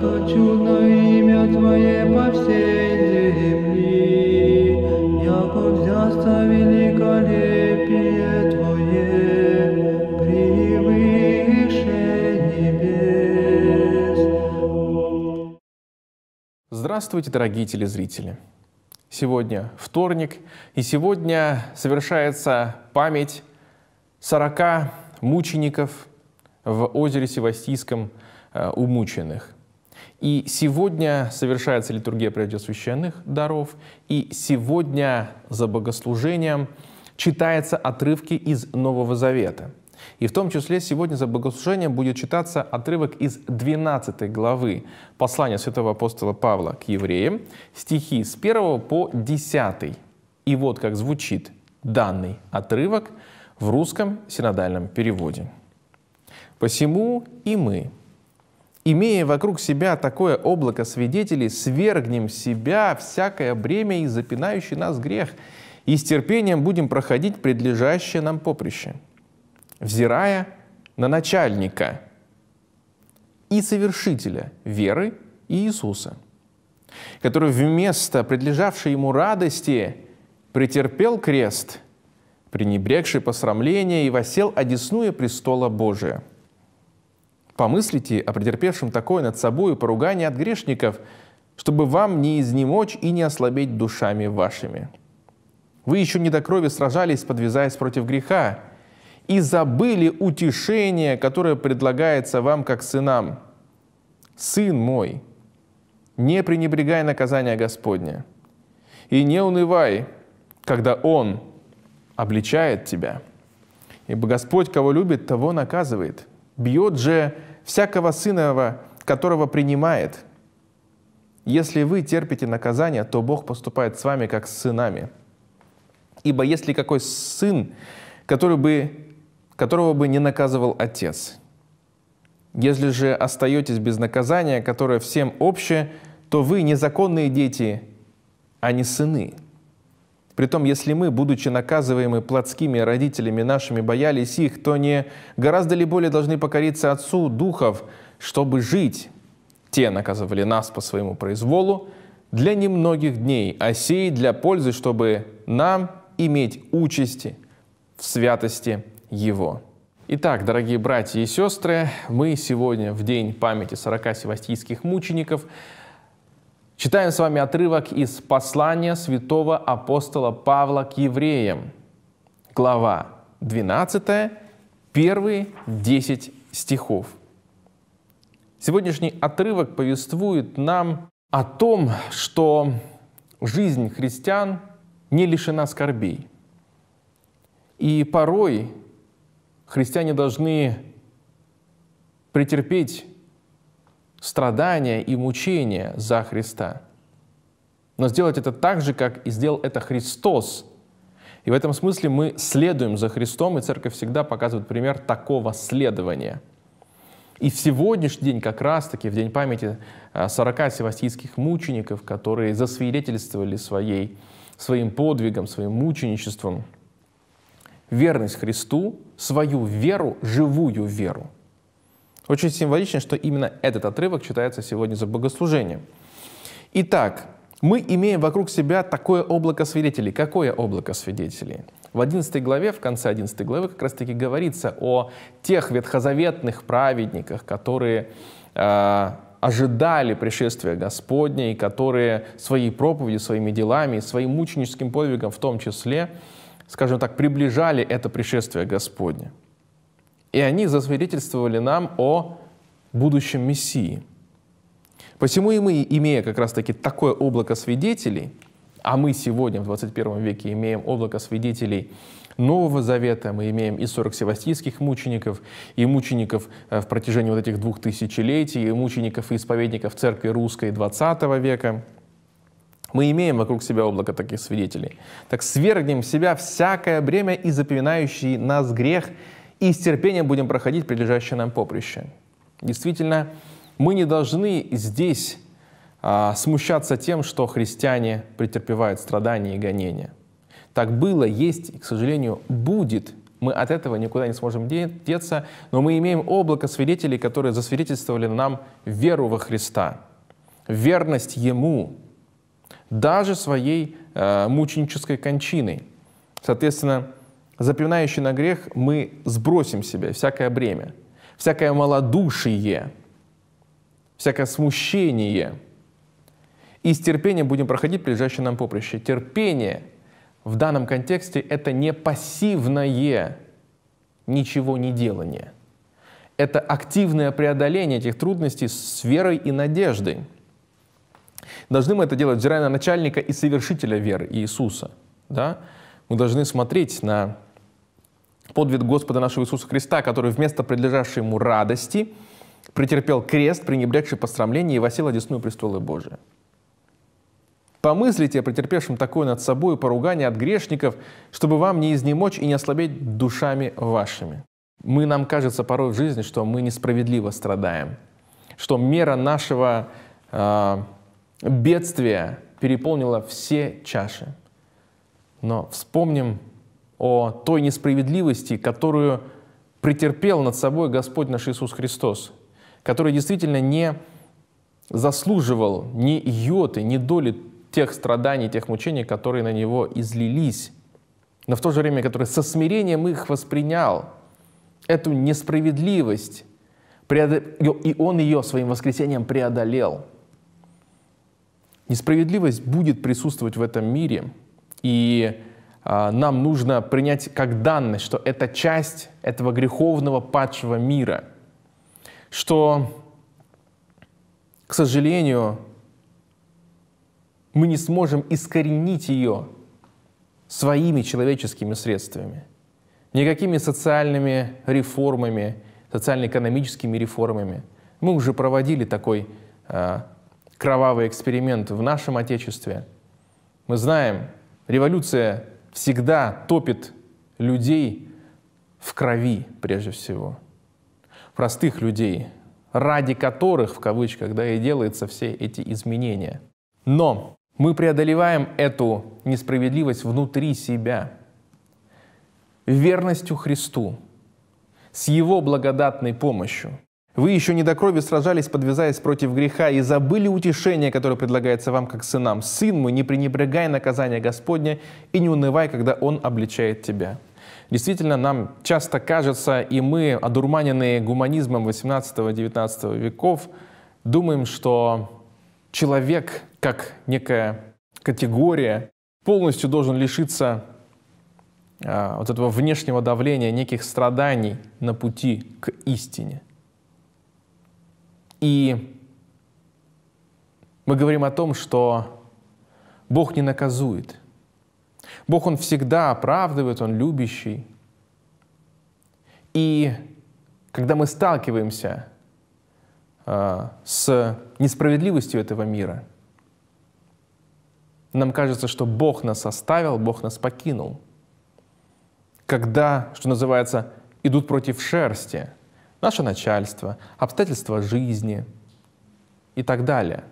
хочу на имя Твое по всей земли, яко взяста великолепие Твое, превыше небес. Здравствуйте, дорогие телезрители! Сегодня вторник, и сегодня совершается память 40 мучеников в озере Севастийском э, умученных. И сегодня совершается литургия священных даров, и сегодня за богослужением читаются отрывки из Нового Завета. И в том числе сегодня за богослужением будет читаться отрывок из 12 главы послания святого апостола Павла к евреям, стихи с 1 по 10. И вот как звучит данный отрывок в русском синодальном переводе. «Посему и мы, Имея вокруг себя такое облако свидетелей, свергнем себя всякое бремя и запинающий нас грех, и с терпением будем проходить предлежащее нам поприще, взирая на начальника и совершителя веры Иисуса, который вместо предлежавшей ему радости претерпел крест, пренебрегший посрамление и восел одесную престола Божия – Помыслите о претерпевшем такое над собою поругание от грешников, чтобы вам не изнемочь и не ослабеть душами вашими. Вы еще не до крови сражались, подвязаясь против греха, и забыли утешение, которое предлагается вам как сынам. Сын мой, не пренебрегай наказания Господня, и не унывай, когда Он обличает тебя. Ибо Господь, кого любит, того наказывает – бьет же всякого сынова, которого принимает. Если вы терпите наказание, то Бог поступает с вами как с сынами. Ибо если какой сын, который бы, которого бы не наказывал отец, если же остаетесь без наказания, которое всем общее, то вы незаконные дети, а не сыны – Притом, если мы, будучи наказываемы плотскими родителями нашими, боялись их, то не гораздо ли более должны покориться Отцу Духов, чтобы жить? Те наказывали нас по своему произволу для немногих дней, а сей для пользы, чтобы нам иметь участи в святости Его». Итак, дорогие братья и сестры, мы сегодня в день памяти 40 севастийских мучеников – Читаем с вами отрывок из послания святого апостола Павла к евреям. Глава 12, первые 10 стихов. Сегодняшний отрывок повествует нам о том, что жизнь христиан не лишена скорбей. И порой христиане должны претерпеть страдания и мучения за Христа. Но сделать это так же, как и сделал это Христос. И в этом смысле мы следуем за Христом, и Церковь всегда показывает пример такого следования. И в сегодняшний день, как раз-таки, в день памяти 40 а, севастийских мучеников, которые засвидетельствовали своей, своим подвигом, своим мученичеством, верность Христу, свою веру, живую веру – очень символично, что именно этот отрывок читается сегодня за богослужением. Итак, мы имеем вокруг себя такое облако свидетелей. Какое облако свидетелей? В 11 главе, в конце 11 главы как раз-таки говорится о тех ветхозаветных праведниках, которые э, ожидали пришествия Господня и которые своей проповедью, своими делами, своим мученическим подвигом в том числе, скажем так, приближали это пришествие Господня и они засвидетельствовали нам о будущем Мессии. Посему и мы, имея как раз-таки такое облако свидетелей, а мы сегодня в 21 веке имеем облако свидетелей Нового Завета, мы имеем и 40 севастийских мучеников, и мучеников э, в протяжении вот этих двух тысячелетий, и мучеников и исповедников Церкви Русской 20 века. Мы имеем вокруг себя облако таких свидетелей. Так свергнем в себя всякое бремя и запоминающий нас грех – и с терпением будем проходить прилежащее нам поприще. Действительно, мы не должны здесь а, смущаться тем, что христиане претерпевают страдания и гонения. Так было, есть и, к сожалению, будет. Мы от этого никуда не сможем деться, но мы имеем облако свидетелей, которые засвидетельствовали нам веру во Христа, верность Ему, даже своей э, мученической кончиной. Соответственно, запинающий на грех, мы сбросим себе всякое бремя, всякое малодушие, всякое смущение. И с терпением будем проходить прилежащее нам поприще. Терпение в данном контексте – это не пассивное ничего не делание. Это активное преодоление этих трудностей с верой и надеждой. Должны мы это делать, взирая на начальника и совершителя веры Иисуса. Да? Мы должны смотреть на подвиг Господа нашего Иисуса Христа, который вместо предлежавшей ему радости претерпел крест, пренебрегший посрамление и восел одесную престолы Божия. Помыслите о претерпевшем такое над собой поругание от грешников, чтобы вам не изнемочь и не ослабеть душами вашими. Мы, нам кажется порой в жизни, что мы несправедливо страдаем, что мера нашего э, бедствия переполнила все чаши. Но вспомним о той несправедливости, которую претерпел над собой Господь наш Иисус Христос, который действительно не заслуживал ни йоты, ни доли тех страданий, тех мучений, которые на него излились, но в то же время, который со смирением их воспринял, эту несправедливость, и он ее своим воскресением преодолел. Несправедливость будет присутствовать в этом мире, и а, нам нужно принять как данность, что это часть этого греховного падшего мира, что, к сожалению, мы не сможем искоренить ее своими человеческими средствами, никакими социальными реформами, социально-экономическими реформами. Мы уже проводили такой э, кровавый эксперимент в нашем Отечестве. Мы знаем, революция всегда топит людей в крови, прежде всего. Простых людей, ради которых, в кавычках, да, и делаются все эти изменения. Но мы преодолеваем эту несправедливость внутри себя. Верностью Христу, с Его благодатной помощью. Вы еще не до крови сражались, подвязаясь против греха, и забыли утешение, которое предлагается вам, как сынам. Сын мой, не пренебрегай наказание Господня и не унывай, когда Он обличает тебя». Действительно, нам часто кажется, и мы, одурманенные гуманизмом 18-19 веков, думаем, что человек, как некая категория, полностью должен лишиться а, вот этого внешнего давления, неких страданий на пути к истине – и мы говорим о том, что Бог не наказует. Бог, Он всегда оправдывает, Он любящий. И когда мы сталкиваемся э, с несправедливостью этого мира, нам кажется, что Бог нас оставил, Бог нас покинул. Когда, что называется, идут против шерсти – наше начальство, обстоятельства жизни и так далее.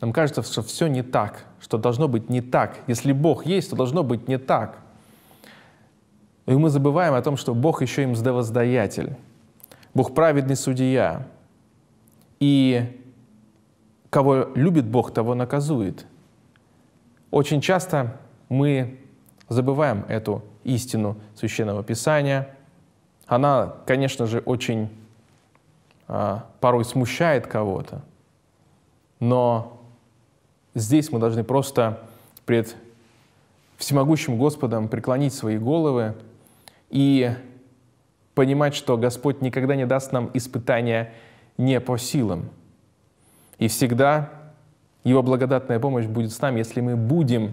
Нам кажется, что все не так, что должно быть не так. Если Бог есть, то должно быть не так. И мы забываем о том, что Бог еще им сдовоздаятель. Бог праведный судья. И кого любит Бог, того наказует. Очень часто мы забываем эту истину Священного Писания – она, конечно же, очень а, порой смущает кого-то, но здесь мы должны просто пред всемогущим Господом преклонить свои головы и понимать, что Господь никогда не даст нам испытания не по силам. И всегда Его благодатная помощь будет с нами, если мы будем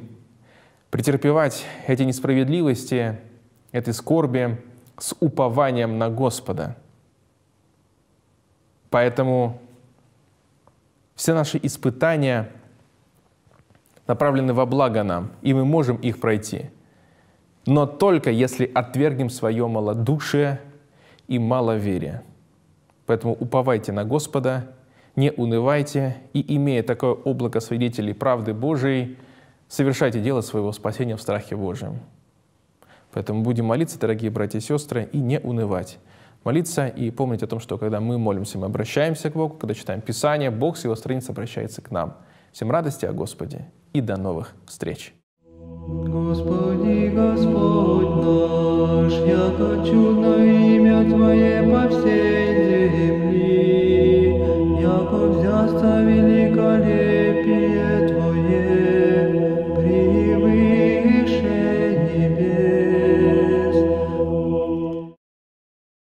претерпевать эти несправедливости, этой скорби, с упованием на Господа. Поэтому все наши испытания направлены во благо нам, и мы можем их пройти. Но только если отвергнем свое малодушие и маловерие. Поэтому уповайте на Господа, не унывайте, и, имея такое облако свидетелей правды Божией, совершайте дело своего спасения в страхе Божьем. Поэтому будем молиться, дорогие братья и сестры, и не унывать. Молиться и помнить о том, что когда мы молимся, мы обращаемся к Богу, когда читаем Писание, Бог с его страниц обращается к нам. Всем радости о Господе и до новых встреч! Господи, Господь наш, яко чудно